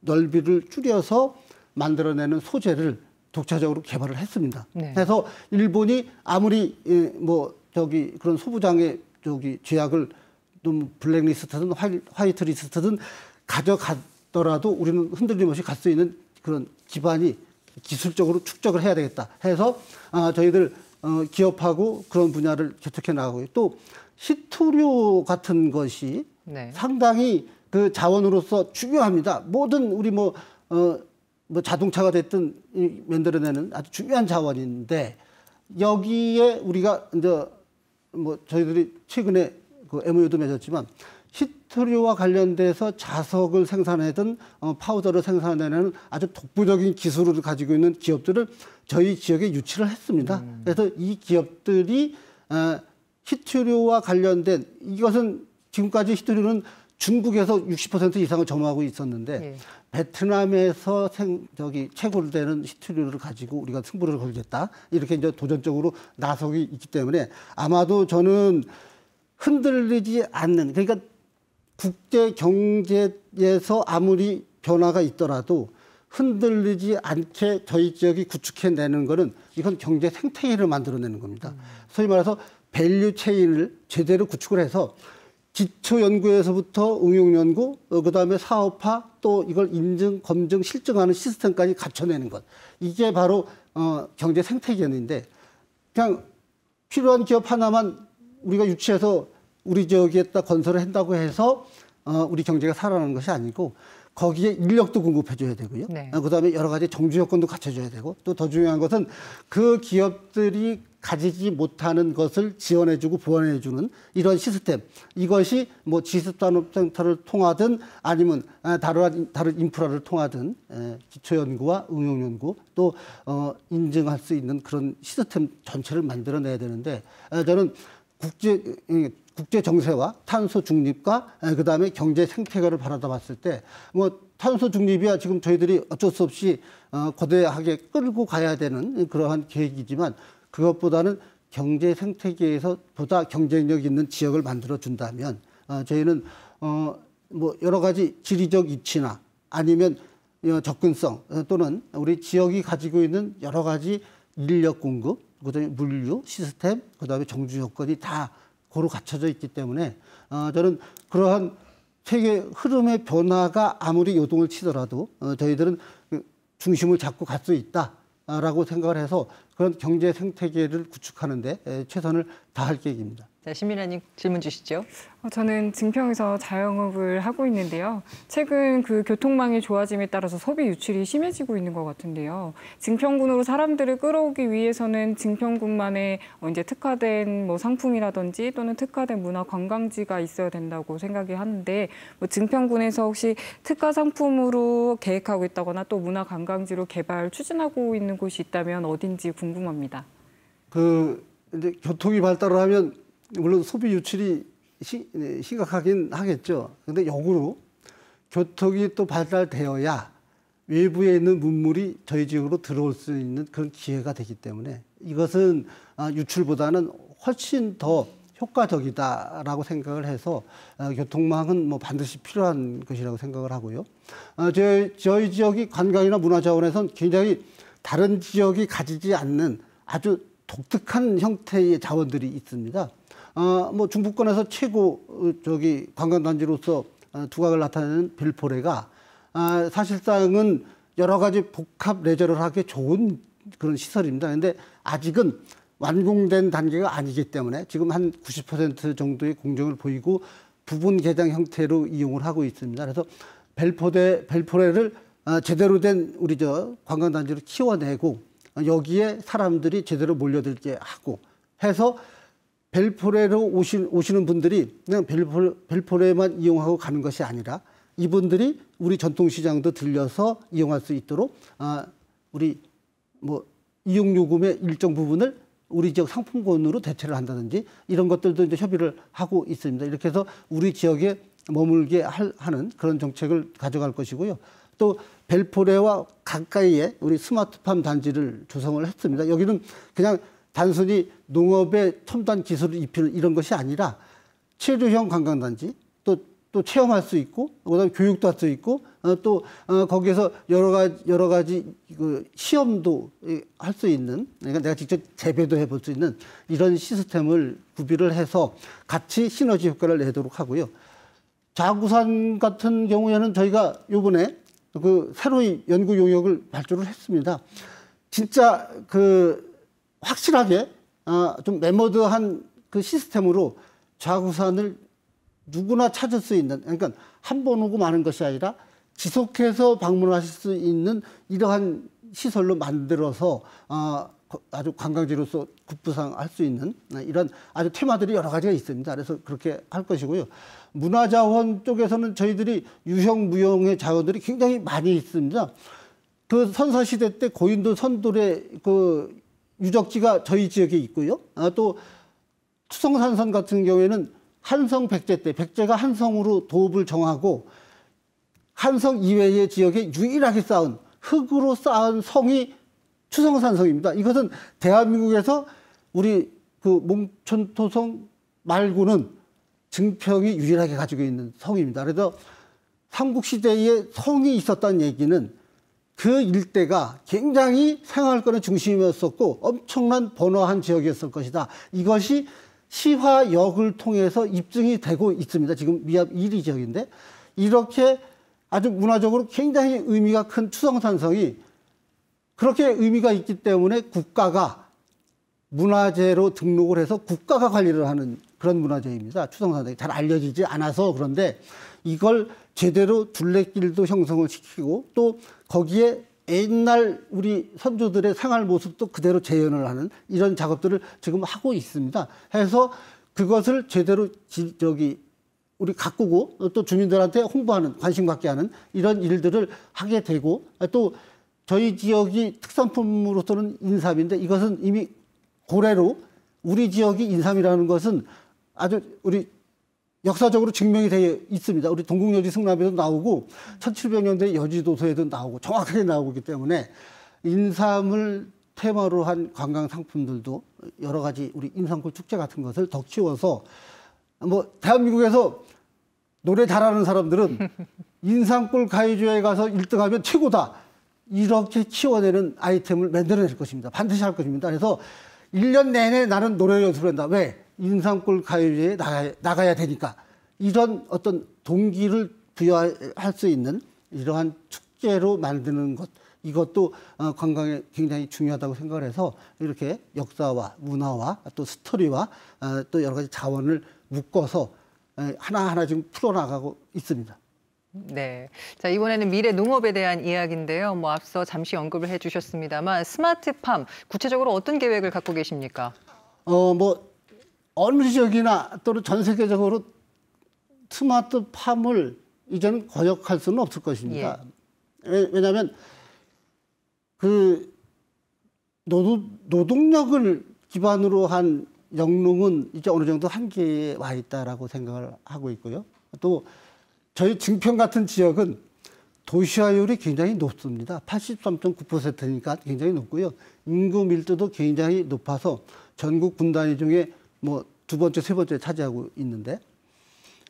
넓이를 줄여서 만들어내는 소재를 독자적으로 개발을 했습니다. 네. 그래서 일본이 아무리 뭐 저기 그런 소부장의 저기 제약을좀 블랙리스트든 화이, 화이트리스트든 가져가더라도 우리는 흔들림 없이 갈 수 있는 그런 기반이 기술적으로 축적을 해야 되겠다 해서 아, 저희들 어, 기업하고 그런 분야를 개척해 나가고 또시토류 같은 것이 네. 상당히 그 자원으로서 중요합니다. 모든 우리 뭐 어, 뭐 자동차가 됐든 만들어내는 아주 중요한 자원인데 여기에 우리가 이제 뭐 저희들이 최근에 그 MOU도 맺었지만 히트류와 관련돼서 자석을 생산하든 어, 파우더를 생산하는 아주 독보적인 기술을 가지고 있는 기업들을 저희 지역에 유치를 했습니다. 음. 그래서 이 기업들이 어, 히트류와 관련된 이것은 지금까지 히트류는 중국에서 60% 이상을 점하고 있었는데 네. 베트남에서 생, 저기 최고로 되는 히트류를 가지고 우리가 승부를 걸겠다 이렇게 이제 도전적으로 나서기 있기 때문에 아마도 저는 흔들리지 않는 그러니까 국제 경제에서 아무리 변화가 있더라도 흔들리지 않게 저희 지역이 구축해내는 거는 이건 경제 생태계를 만들어내는 겁니다. 음. 소위 말해서 밸류 체인을 제대로 구축을 해서 기초 연구에서부터 응용 연구, 어, 그다음에 사업화 또 이걸 인증, 검증, 실증하는 시스템까지 갖춰내는 것. 이게 바로 어, 경제 생태계인데 그냥 필요한 기업 하나만 우리가 유치해서 우리 지역에다 건설을 한다고 해서 어, 우리 경제가 살아나는 것이 아니고 거기에 인력도 공급해줘야 되고요. 네. 어, 그다음에 여러 가지 정주 여건도 갖춰줘야 되고 또 더 중요한 것은 그 기업들이 가지지 못하는 것을 지원해주고 보완해주는 이런 시스템 이것이 뭐 지식산업센터를 통하든 아니면 아, 다른 다른 인프라를 통하든 기초연구와 응용연구 또 어, 인증할 수 있는 그런 시스템 전체를 만들어내야 되는데 저는 국제 국제 정세와 탄소 중립과 그다음에 경제 생태계를 바라다 봤을 때 뭐 탄소 중립이야 지금 저희들이 어쩔 수 없이 어, 거대하게 끌고 가야 되는 그러한 계획이지만 그것보다는 경제 생태계에서 보다 경쟁력 있는 지역을 만들어 준다면 어, 저희는 어, 뭐 여러 가지 지리적 입치나 아니면 어, 접근성 어, 또는 우리 지역이 가지고 있는 여러 가지 인력 공급 그다음에 물류 시스템 그다음에 정주 여건이 다 고루 갖춰져 있기 때문에 어, 저는 그러한 세계 흐름의 변화가 아무리 요동을 치더라도 어, 저희들은 그 중심을 잡고 갈 수 있다라고 생각을 해서 그런 경제 생태계를 구축하는데 최선을 다할 계획입니다. 자, 네, 신민아님 질문 주시죠. 어, 저는 증평에서 자영업을 하고 있는데요. 최근 그 교통망의 좋아짐에 따라서 소비 유출이 심해지고 있는 것 같은데요. 증평군으로 사람들을 끌어오기 위해서는 증평군만의 어, 이제 특화된 뭐 상품이라든지 또는 특화된 문화 관광지가 있어야 된다고 생각이 하는데 뭐 증평군에서 혹시 특화 상품으로 계획하고 있다거나 또 문화 관광지로 개발 추진하고 있는 곳이 있다면 어딘지 궁금합니다. 그 이제 교통이 발달을 하면 물론 소비 유출이 시, 네, 심각하긴 하겠죠. 근데 역으로 교통이 또 발달되어야 외부에 있는 문물이 저희 지역으로 들어올 수 있는 그런 기회가 되기 때문에 이것은 아, 유출보다는 훨씬 더 효과적이다라고 생각을 해서 아, 교통망은 뭐 반드시 필요한 것이라고 생각을 하고요. 아, 저희, 저희 지역이 관광이나 문화 자원에선 굉장히 다른 지역이 가지지 않는 아주 독특한 형태의 자원들이 있습니다. 아, 뭐 중부권에서 최고 어, 저기 관광단지로서 어, 두각을 나타내는 빌포레가 아, 사실상은 여러 가지 복합 레저를 하기 좋은 그런 시설입니다. 근데 아직은 완공된 단계가 아니기 때문에 지금 한 90% 정도의 공정을 보이고 부분 개장 형태로 이용을 하고 있습니다. 그래서 벨포대 벨포레를 제대로 된 우리 저 관광단지로 키워내고 여기에 사람들이 제대로 몰려들게 하고 해서 벨포레로 오실 오시는 분들이 그냥 벨포, 벨포레만 이용하고 가는 것이 아니라 이분들이 우리 전통시장도 들려서 이용할 수 있도록 아, 우리 뭐 이용요금의 일정 부분을 우리 지역 상품권으로 대체를 한다든지 이런 것들도 이제 협의를 하고 있습니다. 이렇게 해서 우리 지역에 머물게 할, 하는 그런 정책을 가져갈 것이고요. 또 벨포레와 가까이에 우리 스마트팜 단지를 조성을 했습니다. 여기는 그냥 단순히 농업의 첨단 기술을 입히는 이런 것이 아니라 체류형 관광단지 또, 또 체험할 수 있고 그다음에 교육도 할 수 있고 어, 또 어, 거기에서 여러 가지 여러 가지 그 시험도 할 수 있는 그러니까 내가 직접 재배도 해볼 수 있는 이런 시스템을 구비를 해서 같이 시너지 효과를 내도록 하고요. 자구산 같은 경우에는 저희가 요번에 그 새로이 연구 용역을 발주를 했습니다. 진짜 그 확실하게 어, 좀 메모드한 그 시스템으로 좌우산을 누구나 찾을 수 있는 그러니까 한 번 오고 마는 것이 아니라 지속해서 방문하실 수 있는 이러한 시설로 만들어서 어, 아주 관광지로서 급부상할 수 있는 네, 이런 아주 테마들이 여러 가지가 있습니다. 그래서 그렇게 할 것이고요. 문화자원 쪽에서는 저희들이 유형 무형의 자원들이 굉장히 많이 있습니다. 그 선사시대 때고인돌 선돌의 그 유적지가 저희 지역에 있고요. 아, 또 추성산선 같은 경우에는 한성 백제 때 백제가 한성으로 도읍을 정하고 한성 이외의 지역에 유일하게 쌓은 흙으로 쌓은 성이 추성산성입니다. 이것은 대한민국에서 우리 그 몽촌토성 말고는 증평이 유일하게 가지고 있는 성입니다. 그래서 삼국시대에 성이 있었다는 얘기는 그 일대가 굉장히 생활권의 중심이었었고 엄청난 번화한 지역이었을 것이다. 이것이 시화역을 통해서 입증이 되고 있습니다. 지금 미합 1위 지역인데 이렇게 아주 문화적으로 굉장히 의미가 큰 추성산성이 그렇게 의미가 있기 때문에 국가가 문화재로 등록을 해서 국가가 관리를 하는 그런 문화재입니다. 추성산성이 잘 알려지지 않아서 그런데 이걸 제대로 둘레길도 형성을 시키고 또 거기에 옛날 우리 선조들의 생활 모습도 그대로 재현을 하는 이런 작업들을 지금 하고 있습니다. 해서 그것을 제대로 지, 저기 우리 가꾸고 또 주민들한테 홍보하는 관심 갖게 하는 이런 일들을 하게 되고 또 저희 지역이 특산품으로서는 인삼인데 이것은 이미 고래로 우리 지역이 인삼이라는 것은 아주 우리 역사적으로 증명이 되어 있습니다. 우리 동국여지 승람에도 나오고 1700년대 여지도서에도 나오고 정확하게 나오기 때문에 인삼을 테마로 한 관광 상품들도 여러 가지 우리 인삼골 축제 같은 것을 더 키워서 뭐 대한민국에서 노래 잘하는 사람들은 (laughs) 인삼골 가요제에 가서 1등하면 최고다. 이렇게 키워내는 아이템을 만들어낼 것입니다. 반드시 할 것입니다. 그래서 1년 내내 나는 노래 연습을 한다. 왜? 인삼골 가요제에 나가야, 나가야 되니까 이런 어떤 동기를 부여할 수 있는 이러한 축제로 만드는 것 이것도 관광에 어, 굉장히 중요하다고 생각을 해서 이렇게 역사와 문화와 또 스토리와 어, 또 여러 가지 자원을 묶어서 하나하나 지금 풀어나가고 있습니다. 네. 자, 이번에는 미래 농업에 대한 이야기인데요. 뭐 앞서 잠시 언급을 해 주셨습니다만 스마트팜 구체적으로 어떤 계획을 갖고 계십니까? 어, 뭐 어느 지역이나 또는 전 세계적으로 스마트 팜을 이제는 거역할 수는 없을 것입니다. 예. 왜냐하면 그 노동, 노동력을 기반으로 한 영농은 이제 어느 정도 한계에 와 있다라고 생각을 하고 있고요. 또 저희 증평 같은 지역은 도시화율이 굉장히 높습니다. 83.9%니까 굉장히 높고요. 인구 밀도도 굉장히 높아서 전국 분단위 중에 뭐두 번째, 세 번째 차지하고 있는데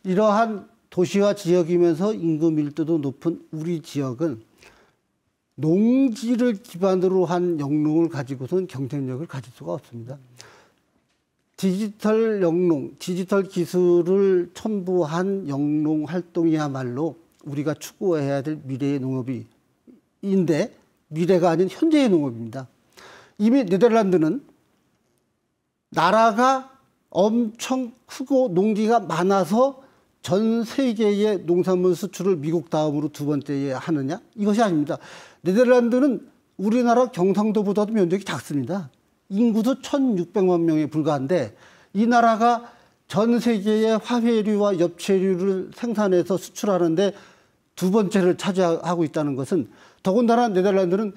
이러한 도시와 지역이면서 임금 밀도도 높은 우리 지역은 농지를 기반으로 한 영농을 가지고선 경쟁력을 가질 수가 없습니다. 디지털 영농, 디지털 기술을 첨부한 영농 활동이야말로 우리가 추구해야 될 미래의 농업이인데 미래가 아닌 현재의 농업입니다. 이미 네덜란드는 나라가 엄청 크고 농기가 많아서 전 세계의 농산물 수출을 미국 다음으로 두 번째에 하느냐? 이것이 아닙니다. 네덜란드는 우리나라 경상도보다도 면적이 작습니다. 인구도 1,600만 명에 불과한데 이 나라가 전 세계의 화훼류와 엽채류를 생산해서 수출하는데 두 번째를 차지하고 있다는 것은 더군다나 네덜란드는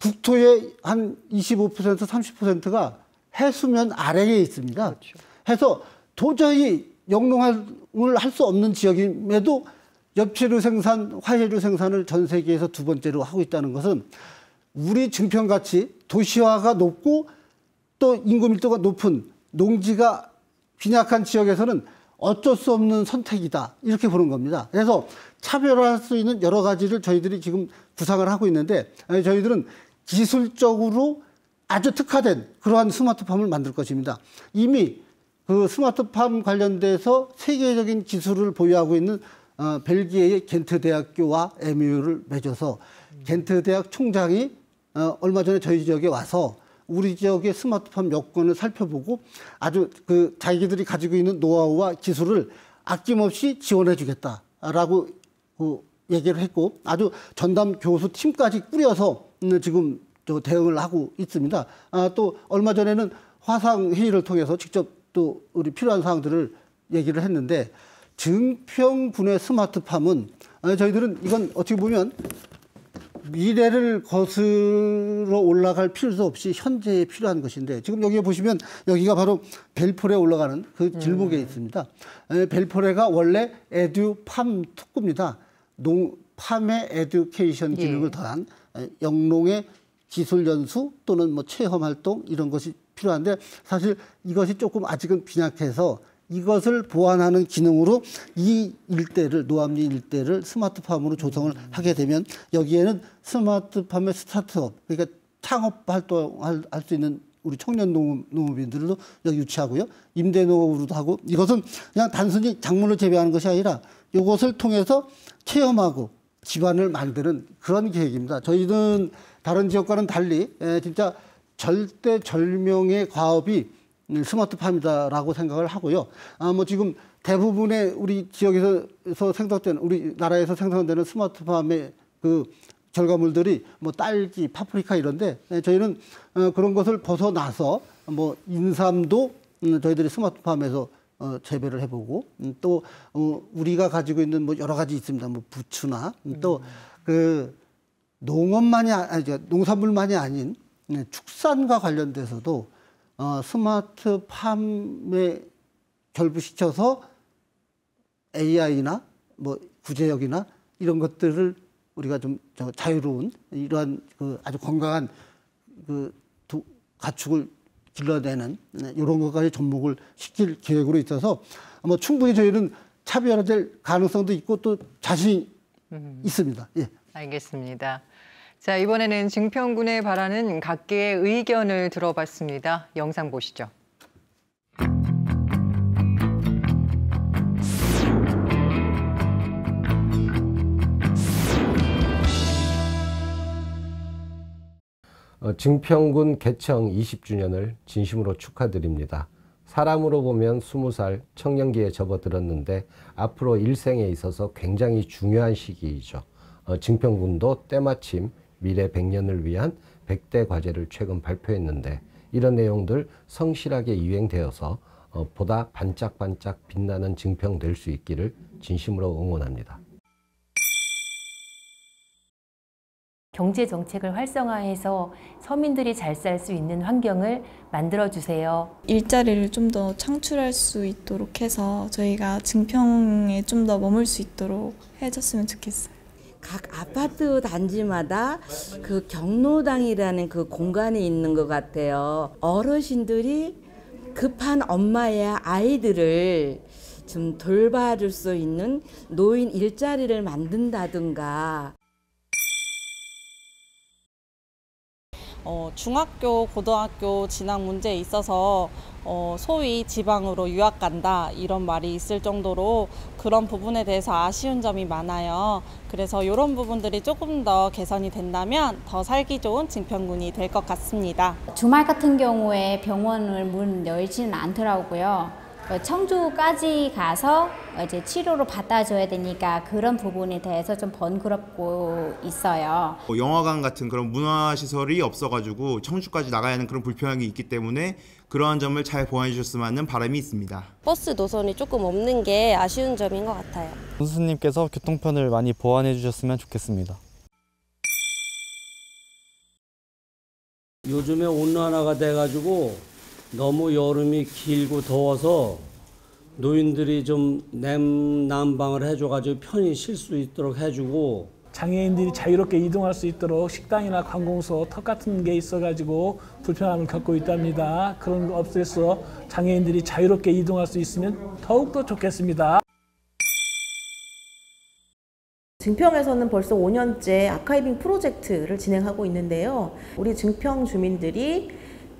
국토의 한 25% 30%가 해수면 아래에 있습니다. 그렇죠. 해서 도저히 영농을 할 수 없는 지역임에도 엽채류 생산, 화훼류 생산을 전 세계에서 두 번째로 하고 있다는 것은 우리 증평같이 도시화가 높고 또 인구 밀도가 높은 농지가 빈약한 지역에서는 어쩔 수 없는 선택이다 이렇게 보는 겁니다. 그래서 차별화할 수 있는 여러 가지를 저희들이 지금 구상을 하고 있는데 저희들은 기술적으로 아주 특화된 그러한 스마트팜을 만들 것입니다. 이미 그 스마트팜 관련돼서 세계적인 기술을 보유하고 있는 어, 벨기에의 겐트 대학교와 MU를 맺어서 겐트 대학 총장이 어, 얼마 전에 저희 지역에 와서 우리 지역의 스마트팜 여건을 살펴보고 아주 그 자기들이 가지고 있는 노하우와 기술을 아낌없이 지원해 주겠다라고 그 얘기를 했고 아주 전담 교수 팀까지 꾸려서 음, 지금 또 대응을 하고 있습니다. 아, 또 얼마 전에는 화상 회의를 통해서 직접 또 우리 필요한 사항들을 얘기를 했는데 증평군의 스마트팜은 아, 저희들은 이건 어떻게 보면 미래를 거슬러 올라갈 필요도 없이 현재에 필요한 것인데 지금 여기에 보시면 여기가 바로 벨포레 올라가는 그 길목에 음. 있습니다. 벨포레가 원래 에듀팜 특구입니다. 농 팜의 에듀케이션 기능을 예. 더한 영농의 기술 연수 또는 뭐 체험 활동 이런 것이 필요한데 사실 이것이 조금 아직은 빈약해서 이것을 보완하는 기능으로 이 일대를 노암리 일대를 스마트팜으로 조성을 하게 되면 여기에는 스마트팜의 스타트업 그러니까 창업 활동할 할 수 있는 우리 청년 농업, 농업 인들도 여기 유치하고요. 임대 농업으로도 하고 이것은 그냥 단순히 작물을 재배하는 것이 아니라 이것을 통해서 체험하고 집안을 만드는 그런 계획입니다. 저희는 다른 지역과는 달리 예, 진짜 절대절명의 과업이 음, 스마트팜이다라고 생각을 하고요. 아, 뭐 지금 대부분의 우리 지역에서 생산되는 우리나라에서 생산되는 스마트팜의 그 결과물들이 뭐 딸기, 파프리카 이런데 예, 저희는 어, 그런 것을 벗어나서 뭐 인삼도 음, 저희들이 스마트팜에서 어, 재배를 해보고 음, 또 어, 우리가 가지고 있는 뭐 여러 가지 있습니다. 뭐 부추나 음. 또그 음. 농업만이 아, 아니 농산물만이 아닌 네, 축산과 관련돼서도 어, 스마트 팜에 결부시켜서 AI나 뭐 구제역이나 이런 것들을 우리가 좀 자유로운 이러한 그 아주 건강한 그 두, 가축을 길러내는 이런 네, 것까지 접목을 시킬 계획으로 있어서 뭐 충분히 저희는 차별화될 가능성도 있고 또 자신이 음. 있습니다. 예. 알겠습니다. 자, 이번에는 증평군에 바라는 각계의 의견을 들어봤습니다. 영상 보시죠. 어, 증평군 개청 20주년을 진심으로 축하드립니다. 사람으로 보면 20살 청년기에 접어들었는데 앞으로 일생에 있어서 굉장히 중요한 시기이죠. 어, 증평군도 때마침 미래 100년을 위한 100대 과제를 최근 발표했는데 이런 내용들 성실하게 이행되어서 어, 보다 반짝반짝 빛나는 증평될 수 있기를 진심으로 응원합니다. 경제 정책을 활성화해서 서민들이 잘 살 수 있는 환경을 만들어 주세요. 일자리를 좀 더 창출할 수 있도록 해서 저희가 증평에 좀 더 머물 수 있도록 해줬으면 좋겠어요. 각 아파트 단지마다 그 경로당이라는 그 공간이 있는 것 같아요. 어르신들이 급한 엄마야 아이들을 좀 돌봐줄 수 있는 노인 일자리를 만든다든가 어, 중학교, 고등학교 진학 문제에 있어서 어, 소위 지방으로 유학 간다 이런 말이 있을 정도로 그런 부분에 대해서 아쉬운 점이 많아요. 그래서 이런 부분들이 조금 더 개선이 된다면 더 살기 좋은 증평군이 될 것 같습니다. 주말 같은 경우에 병원을 문 열지는 않더라고요. 어, 청주까지 가서 이제 치료로 받아줘야 되니까 그런 부분에 대해서 좀 번거롭고 있어요. 뭐 영화관 같은 그런 문화 시설이 없어가지고 청주까지 나가야 하는 그런 불편함이 있기 때문에 그러한 점을 잘 보완해 주셨으면 하는 바람이 있습니다. 버스 노선이 조금 없는 게 아쉬운 점인 것 같아요. 선수님께서 교통편을 많이 보완해 주셨으면 좋겠습니다. 요즘에 온난화가 돼가지고 너무 여름이 길고 더워서 노인들이 좀 냉난방을 해줘가지고 편히 쉴 수 있도록 해주고 장애인들이 자유롭게 이동할 수 있도록 식당이나 관공서 턱 같은 게 있어가지고 불편함을 겪고 있답니다. 그런 거 없애서 장애인들이 자유롭게 이동할 수 있으면 더욱더 좋겠습니다. 증평에서는 벌써 5년째 아카이빙 프로젝트를 진행하고 있는데요. 우리 증평 주민들이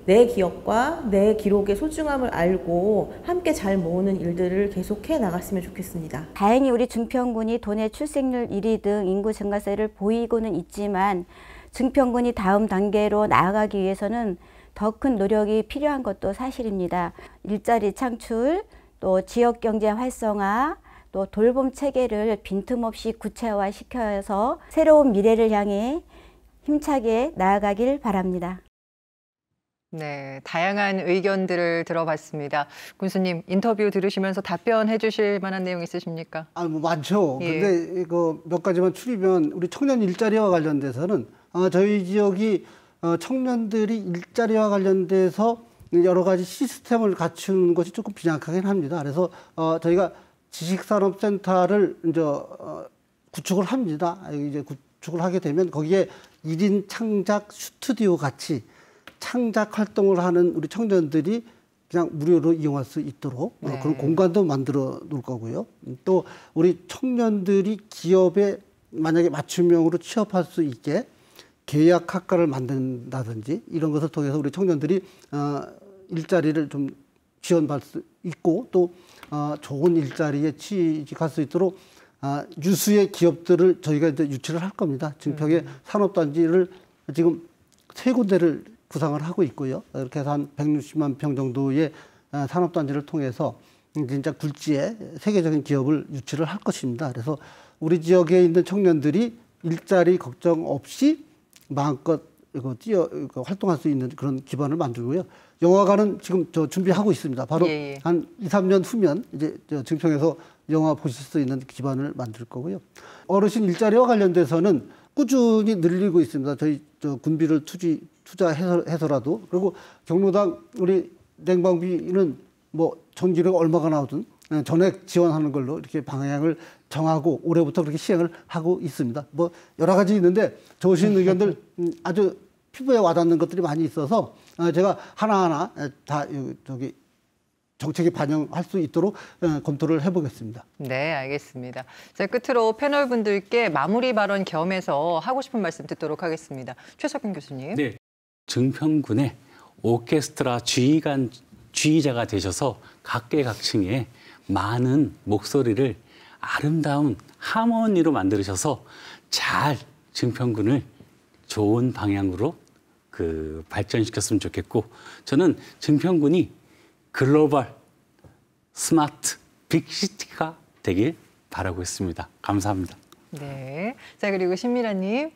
내 기억과 내 기록의 소중함을 알고 함께 잘 모으는 일들을 계속해 나갔으면 좋겠습니다. 다행히 우리 증평군이 돈의 출생률 1위 등 인구 증가세를 보이고는 있지만 증평군이 다음 단계로 나아가기 위해서는 더 큰 노력이 필요한 것도 사실입니다. 일자리 창출, 또 지역 경제 활성화, 또 돌봄 체계를 빈틈없이 구체화시켜서 새로운 미래를 향해 힘차게 나아가길 바랍니다. 네, 다양한 의견들을 들어봤습니다. 군수님 인터뷰 들으시면서 답변해 주실 만한 내용 있으십니까? 아, 뭐 많죠. 예. 근데 이거 몇 가지만 추리면 우리 청년 일자리와 관련돼서는 어, 저희 지역이 어, 청년들이 일자리와 관련돼서 여러 가지 시스템을 갖추는 것이 조금 빈약하긴 합니다. 그래서 어, 저희가 지식산업센터를 이제 어, 구축을 합니다. 이제 구축을 하게 되면 거기에 일인 창작 스튜디오 같이 창작 활동을 하는 우리 청년들이 그냥 무료로 이용할 수 있도록 네. 그런 공간도 만들어 놓을 거고요. 또 우리 청년들이 기업에 만약에 맞춤형으로 취업할 수 있게 계약 학과를 만든다든지 이런 것을 통해서 우리 청년들이 어, 일자리를 좀 지원받을 수 있고 또 어, 좋은 일자리에 취직할 수 있도록 아, 유수의 기업들을 저희가 이제 유치를 할 겁니다. 증평의 음. 산업단지를 지금 세 군데를 구상을 하고 있고요. 이렇게 해서 한 160만 평 정도의 아, 산업단지를 통해서 진짜 굴지에 세계적인 기업을 유치를 할 것입니다. 그래서 우리 지역에 있는 청년들이 일자리 걱정 없이 마음껏 이거 뛰어 이거 활동할 수 있는 그런 기반을 만들고요. 영화관은 지금 저 준비하고 있습니다. 바로 예, 예. 한 2, 3년 후면 이제 저 증평에서 영화 보실 수 있는 기반을 만들 거고요. 어르신 일자리와 관련돼서는 꾸준히 늘리고 있습니다. 저희 저 군비를 투지 투자해서 라도 그리고 경로당 우리 냉방비는 뭐 전기료가 얼마가 나오든 예, 전액 지원하는 걸로 이렇게 방향을 정하고 올해부터 그렇게 시행을 하고 있습니다. 뭐 여러 가지 있는데 저신 의견들 음, 아주 피부에 와닿는 것들이 많이 있어서 어, 제가 하나하나 예, 다 저기 정책에 반영할 수 있도록 어, 검토를 해보겠습니다. 네, 알겠습니다. 자, 끝으로 패널 분들께 마무리 발언 겸해서 하고 싶은 말씀 듣도록 하겠습니다. 최석현 교수님. 네. 증평군의 오케스트라 주의관 지휘자가 되셔서 각계각층의 많은 목소리를 아름다운 하모니로 만드셔서 잘 증평군을 좋은 방향으로 그 발전시켰으면 좋겠고 저는 증평군이 글로벌 스마트 빅시티가 되길 바라고 있습니다. 감사합니다. 네. 자, 그리고 신미라님.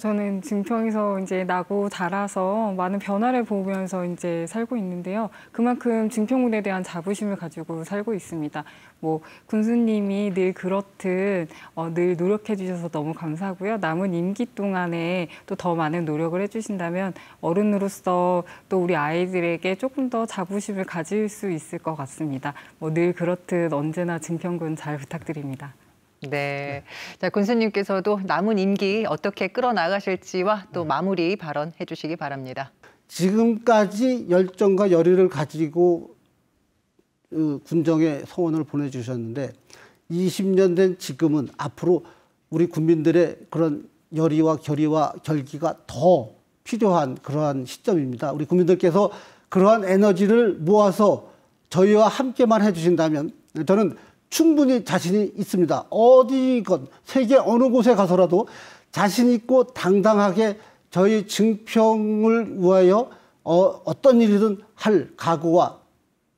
저는 증평에서 이제 나고 자라서 많은 변화를 보면서 이제 살고 있는데요. 그만큼 증평군에 대한 자부심을 가지고 살고 있습니다. 뭐 군수님이 늘 그렇듯 어, 늘 노력해 주셔서 너무 감사하고요. 남은 임기 동안에 또 더 많은 노력을 해주신다면 어른으로서 또 우리 아이들에게 조금 더 자부심을 가질 수 있을 것 같습니다. 뭐 늘 그렇듯 언제나 증평군 잘 부탁드립니다. 네. 네. 자, 군수님께서도 남은 임기 어떻게 끌어나가실지와 또 네. 마무리 발언해 주시기 바랍니다. 지금까지 열정과 열의를 가지고 그 군정에 서원을 보내주셨는데 20년 된 지금은 앞으로 우리 국민들의 그런 열의와 결의와 결기가 더 필요한 그러한 시점입니다. 우리 국민들께서 그러한 에너지를 모아서 저희와 함께만 해주신다면 저는 충분히 자신이 있습니다. 어디건 세계 어느 곳에 가서라도 자신 있고 당당하게 저희 증평을 위하여 어, 어떤 일이든 할 각오와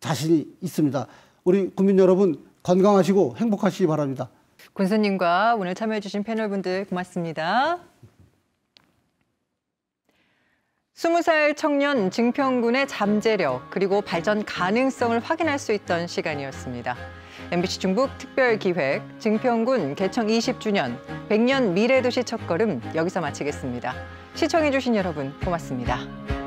자신이 있습니다. 우리 국민 여러분 건강하시고 행복하시기 바랍니다. 군수님과 오늘 참여해주신 패널분들 고맙습니다. 20살 청년 증평군의 잠재력 그리고 발전 가능성을 확인할 수 있던 시간이었습니다. MBC 중국 특별기획 증평군 개청 20주년 100년 미래도시 첫걸음 여기서 마치겠습니다. 시청해주신 여러분 고맙습니다.